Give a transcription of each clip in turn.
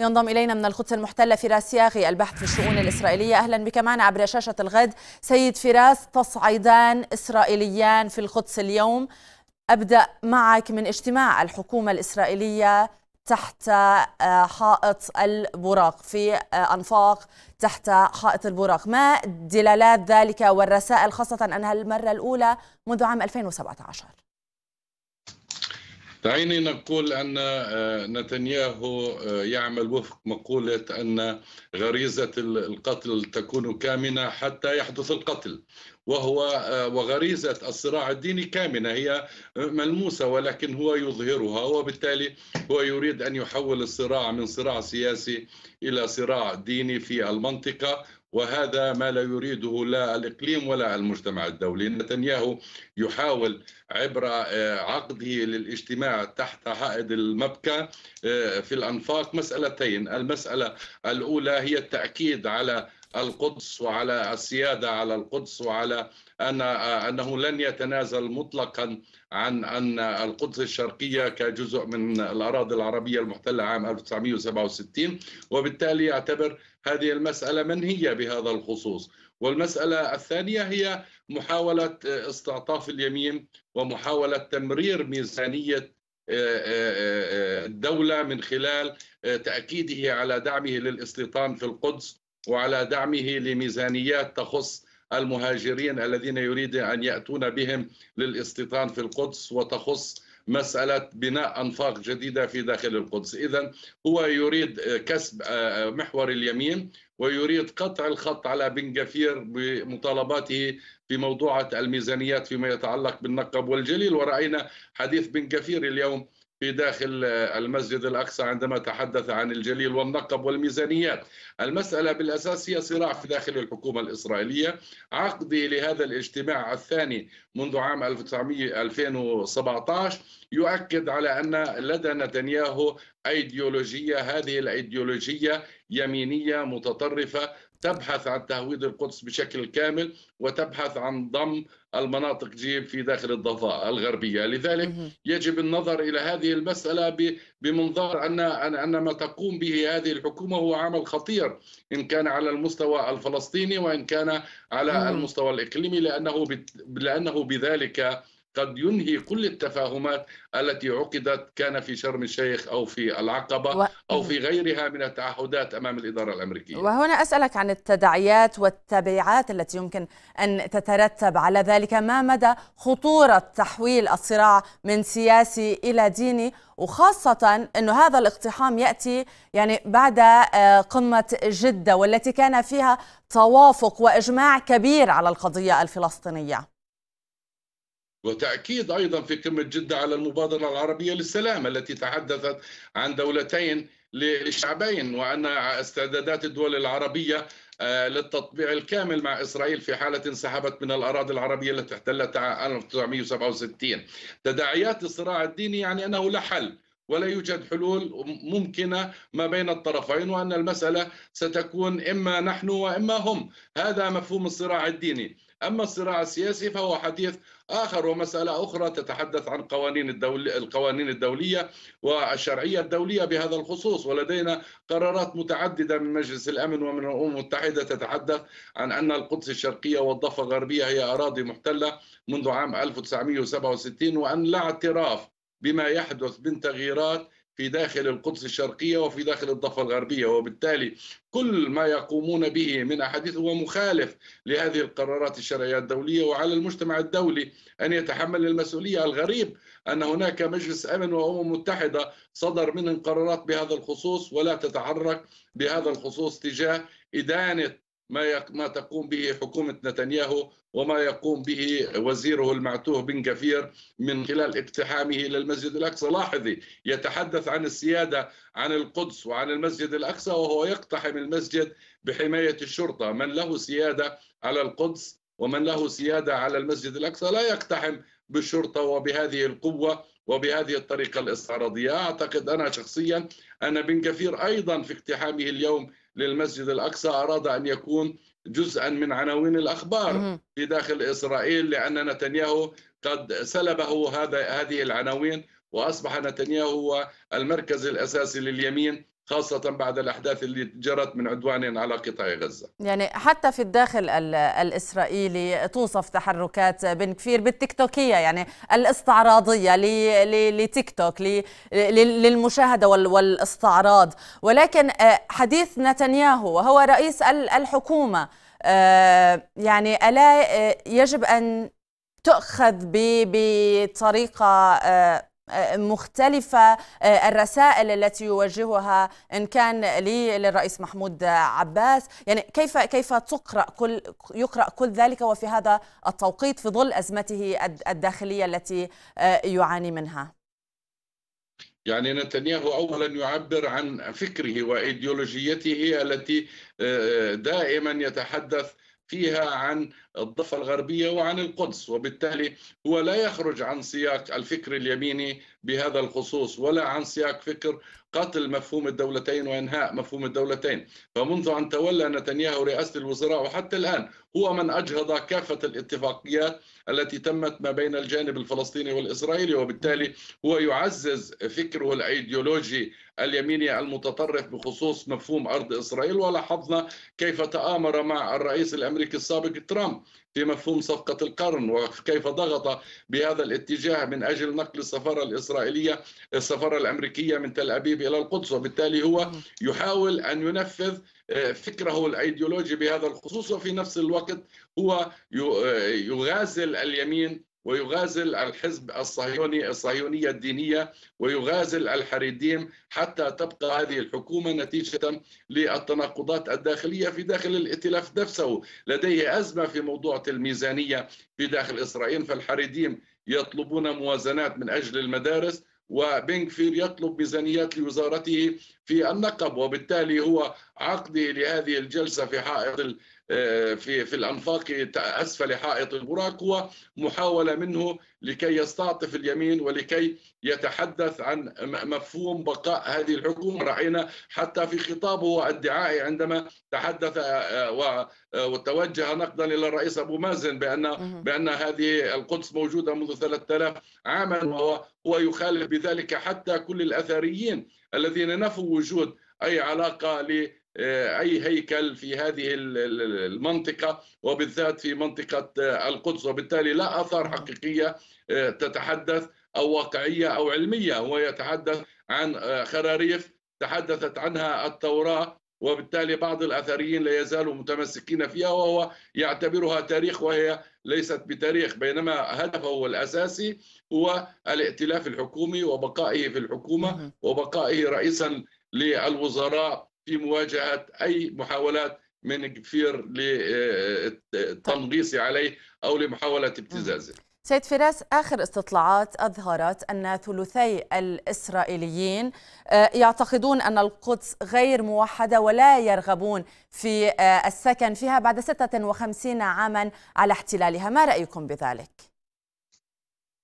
ينضم إلينا من القدس المحتلة فراس ياغي البحث في الشؤون الإسرائيلية أهلا بك معنا عبر شاشة الغد سيد فراس تصعيدان إسرائيليان في القدس اليوم أبدأ معك من اجتماع الحكومة الإسرائيلية تحت آه، حائط البراق في آه، أنفاق تحت حائط البراق ما دلالات ذلك والرسائل خاصة أنها المرة الأولى منذ عام 2017 دعيني نقول أن آه، نتنياهو آه، يعمل وفق مقولة أن غريزة القتل تكون كامنة حتى يحدث القتل وهو آه، وغريزة الصراع الديني كامنة هي ملموسة ولكن هو يظهرها وبالتالي هو يريد أن يحول الصراع من صراع سياسي إلى صراع ديني في المنطقة وهذا ما لا يريده لا الإقليم ولا المجتمع الدولي نتنياهو يحاول عبر آه، عقده للاجتماع تحت حائط المبكى آه، في الأنفاق مسألتين المسألة الأولى هي التأكيد على القدس وعلى السيادة على القدس وعلى أن آه، أنه لن يتنازل مطلقا عن أن القدس الشرقية كجزء من الأراضي العربية المحتلة عام 1967 وبالتالي يعتبر هذه المسألة منهية بهذا الخصوص والمسألة الثانية هي محاولة استعطاف اليمين ومحاولة تمرير ميزانية آه، آه، آه، الدولة من خلال تأكيده على دعمه للاستيطان في القدس وعلى دعمه لميزانيات تخص المهاجرين الذين يريد أن يأتون بهم للاستيطان في القدس وتخص مسألة بناء أنفاق جديدة في داخل القدس إذا هو يريد آه، كسب آه، آه، محور اليمين ويريد قطع الخط على بن جفير بمطالباته في موضوعة الميزانيات فيما يتعلق بالنقب والجليل ورأينا حديث بن جفير اليوم في داخل المسجد الأقصى عندما تحدث عن الجليل والنقب والميزانيات المسألة بالأساس هي صراع في داخل الحكومة الإسرائيلية عقدي لهذا الاجتماع الثاني منذ عام 2017 يؤكد على أن لدى نتنياهو أيديولوجية هذه الأيديولوجية يمينية متطرفة تبحث عن تهويد القدس بشكل كامل وتبحث عن ضم المناطق جيب في داخل الضفاء الغربيه، لذلك يجب النظر الى هذه المساله بمنظار ان ان ما تقوم به هذه الحكومه هو عمل خطير ان كان على المستوى الفلسطيني وان كان على المستوى الاقليمي لانه لانه بذلك قد ينهي كل التفاهمات التي عقدت كان في شرم الشيخ او في العقبه و... او في غيرها من التعهدات امام الاداره الامريكيه. وهنا اسالك عن التداعيات والتبعات التي يمكن ان تترتب على ذلك، ما مدى خطوره تحويل الصراع من سياسي الى ديني وخاصه انه هذا الاقتحام ياتي يعني بعد آه، قمه جده والتي كان فيها توافق واجماع كبير على القضيه الفلسطينيه. وتأكيد أيضا في قمة جدة على المبادرة العربية للسلام التي تحدثت عن دولتين للشعبين وأن استعدادات الدول العربية آه، للتطبيع الكامل مع إسرائيل في حالة انسحبت من الأراضي العربية التي احتلتها 1967 تداعيات الصراع الديني يعني أنه لا حل ولا يوجد حلول ممكنة ما بين الطرفين وأن المسألة ستكون إما نحن وإما هم هذا مفهوم الصراع الديني أما الصراع السياسي فهو حديث آخر ومسألة أخرى تتحدث عن قوانين الدولي القوانين الدولية والشرعية الدولية بهذا الخصوص ولدينا قرارات متعددة من مجلس الأمن ومن الأمم المتحدة تتحدث عن أن القدس الشرقية والضفة الغربية هي أراضي محتلة منذ عام 1967 وأن لا اعتراف بما يحدث من تغييرات في داخل القدس الشرقية وفي داخل الضفة الغربية وبالتالي كل ما يقومون به من أحاديث هو مخالف لهذه القرارات الشرعية الدولية وعلى المجتمع الدولي أن يتحمل المسؤولية الغريب أن هناك مجلس أمن وأمم متحدة صدر منه قرارات بهذا الخصوص ولا تتحرك بهذا الخصوص تجاه إدانة ما ما تقوم به حكومه نتنياهو وما يقوم به وزيره المعتوه بن كفير من خلال اقتحامه للمسجد الاقصى، لاحظي يتحدث عن السياده عن القدس وعن المسجد الاقصى وهو يقتحم المسجد بحمايه الشرطه، من له سياده على القدس ومن له سياده على المسجد الاقصى لا يقتحم بالشرطه وبهذه القوه وبهذه الطريقه الاستعراضيه، اعتقد انا شخصيا ان بن كفير ايضا في اقتحامه اليوم للمسجد الأقصى أراد أن يكون جزءا من عناوين الأخبار في داخل إسرائيل لأن نتنياهو قد سلبه هذا هذه العناوين وأصبح نتنياهو هو المركز الأساسي لليمين خاصة بعد الأحداث اللي جرت من عدوانهم على قطاع غزة يعني حتى في الداخل الإسرائيلي توصف تحركات بن كفير بالتيكتوكية يعني الاستعراضية لتيك توك للمشاهدة والاستعراض ولكن آه، حديث نتنياهو وهو رئيس الحكومة آه، يعني ألا آه، يجب أن تؤخذ بطريقة مختلفة آه، الرسائل التي يوجهها إن كان لي للرئيس محمود عباس يعني كيف كيف تقرأ كل يقرأ كل ذلك وفي هذا التوقيت في ظل أزمته الداخلية التي آه، يعاني منها يعني نتنياهو اولا يعبر عن فكره وايديولوجيته التي آه، دائما يتحدث فيها عن الضفة الغربية وعن القدس وبالتالي هو لا يخرج عن سياق الفكر اليميني بهذا الخصوص ولا عن سياق فكر قتل مفهوم الدولتين وانهاء مفهوم الدولتين فمنذ ان تولى نتنياهو رئاسه الوزراء وحتى الان هو من اجهض كافه الاتفاقيات التي تمت ما بين الجانب الفلسطيني والاسرائيلي وبالتالي هو يعزز فكره الايديولوجي اليميني المتطرف بخصوص مفهوم ارض اسرائيل ولاحظنا كيف تامر مع الرئيس الامريكي السابق ترامب في مفهوم صفقة القرن وكيف ضغط بهذا الاتجاه من أجل نقل السفارة الإسرائيلية السفارة الأمريكية من تل أبيب إلى القدس وبالتالي هو يحاول أن ينفذ آه، فكره الايديولوجي بهذا الخصوص وفي نفس الوقت هو آه، يغازل اليمين ويغازل الحزب الصهيوني الصهيونية الدينية ويغازل الحريديم حتى تبقى هذه الحكومة نتيجة للتناقضات الداخلية في داخل الائتلاف نفسه لديه أزمة في موضوع الميزانية في داخل إسرائيل فالحريديم يطلبون موازنات من أجل المدارس وبنكفير يطلب ميزانيات لوزارته في النقب وبالتالي هو عقده لهذه الجلسة في حائط في في الانفاق اسفل حائط البراق هو محاوله منه لكي يستعطف اليمين ولكي يتحدث عن مفهوم بقاء هذه الحكومه راينا حتى في خطابه الدعائي عندما تحدث وتوجه نقدا الى الرئيس ابو مازن بان بان هذه القدس موجوده منذ 3000 عاما وهو هو يخالف بذلك حتى كل الاثريين الذين نفوا وجود اي علاقه آه، اي هيكل في هذه المنطقه وبالذات في منطقه آه، القدس وبالتالي لا اثار حقيقيه آه، تتحدث او واقعيه او علميه هو يتحدث عن خراريف تحدثت عنها التوراه وبالتالي بعض الاثريين لا يزالوا متمسكين فيها وهو يعتبرها تاريخ وهي ليست بتاريخ بينما هدفه الاساسي هو الائتلاف الحكومي وبقائه في الحكومه وبقائه رئيسا للوزراء في مواجهه اي محاولات من كفير للتنغيص عليه او لمحاوله ابتزازه. سيد فراس اخر استطلاعات اظهرت ان ثلثي الاسرائيليين آه، يعتقدون ان القدس غير موحده ولا يرغبون في آه، السكن فيها بعد 56 عاما على احتلالها، ما رايكم بذلك؟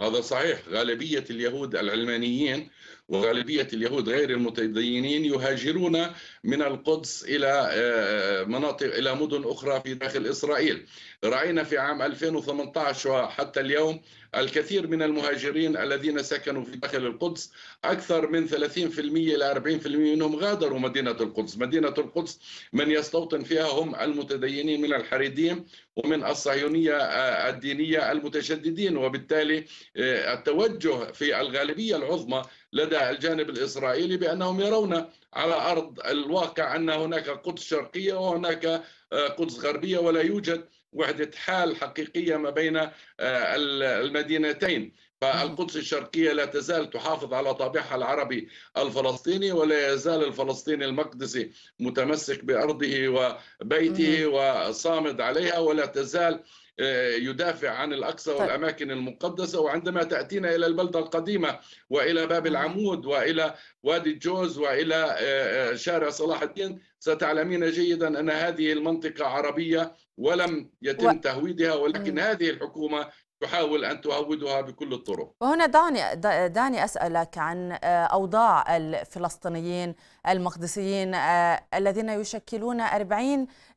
هذا صحيح، غالبيه اليهود العلمانيين وغالبية اليهود غير المتدينين يهاجرون من القدس إلى آه، مناطق إلى مدن أخرى في داخل إسرائيل رأينا في عام 2018 وحتى اليوم الكثير من المهاجرين الذين سكنوا في داخل القدس أكثر من 30% إلى 40% منهم غادروا مدينة القدس مدينة القدس من يستوطن فيها هم المتدينين من الحريديم ومن الصهيونية آه، الدينية المتشددين وبالتالي آه، التوجه في الغالبية العظمى لدى الجانب الإسرائيلي بأنهم يرون على أرض الواقع أن هناك قدس شرقية وهناك آه، قدس غربية ولا يوجد وحدة حال حقيقية ما بين آه، المدينتين فالقدس الشرقية لا تزال تحافظ على طابعها العربي الفلسطيني ولا يزال الفلسطيني المقدسي متمسك بأرضه وبيته وصامد عليها ولا تزال آه، يدافع عن الأقصى طيب. والأماكن المقدسة وعندما تأتينا إلى البلدة القديمة وإلى باب العمود وإلى وادي جوز وإلى آه، آه، شارع صلاح الدين ستعلمين جيدا أن هذه المنطقة عربية ولم يتم و... تهويدها ولكن م. هذه الحكومة تحاول أن تعودها بكل الطرق وهنا دعني, دعني أسألك عن آه، أوضاع الفلسطينيين المقدسيين آه، الذين يشكلون 40%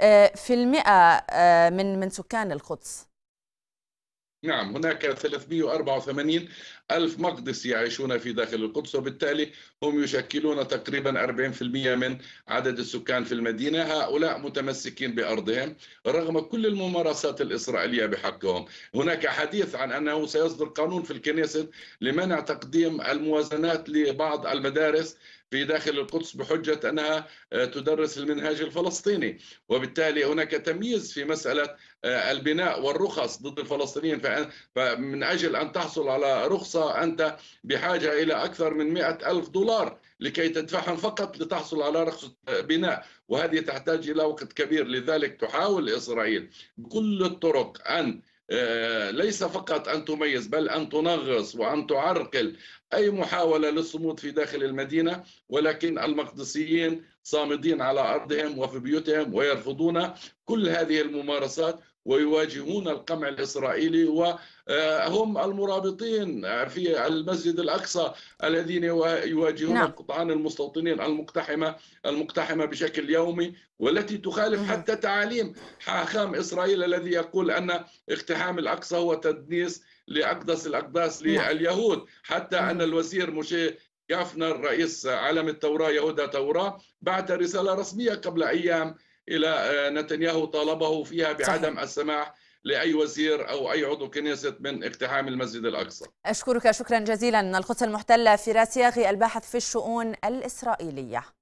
آه، من, من سكان القدس نعم هناك 384 ألف مقدسي يعيشون في داخل القدس وبالتالي هم يشكلون تقريبا 40% من عدد السكان في المدينة هؤلاء متمسكين بأرضهم رغم كل الممارسات الإسرائيلية بحقهم هناك حديث عن أنه سيصدر قانون في الكنيسة لمنع تقديم الموازنات لبعض المدارس في داخل القدس بحجة أنها آه، تدرس المنهاج الفلسطيني وبالتالي هناك تمييز في مسألة آه، البناء والرخص ضد الفلسطينيين فمن أجل أن تحصل على رخصة أنت بحاجة إلى أكثر من مئة ألف دولار لكي تدفعهم فقط لتحصل على رخصة آه، بناء وهذه تحتاج إلى وقت كبير لذلك تحاول إسرائيل بكل الطرق أن آه، ليس فقط أن تميز بل أن تنغص وأن تعرقل أي محاولة للصمود في داخل المدينة ولكن المقدسيين صامدين على أرضهم وفي بيوتهم ويرفضون كل هذه الممارسات ويواجهون القمع الإسرائيلي وهم آه، المرابطين في المسجد الأقصى الذين يواجهون نعم. قطعان المستوطنين المقتحمة المقتحمة بشكل يومي والتي تخالف نعم. حتى تعاليم حاخام إسرائيل الذي يقول أن اقتحام الأقصى هو تدنيس لأقدس الأقداس نعم. لليهود حتى نعم. أن الوزير مشي جافنر رئيس عالم التوراة يهودا توراة بعث رسالة رسمية قبل أيام الى آه، نتنياهو طالبه فيها بعدم صحيح. السماح لاي وزير او اي عضو كنيست من اقتحام المسجد الاقصى. اشكرك شكرا جزيلا القدس المحتله فراس ياغي الباحث في الشؤون الاسرائيليه.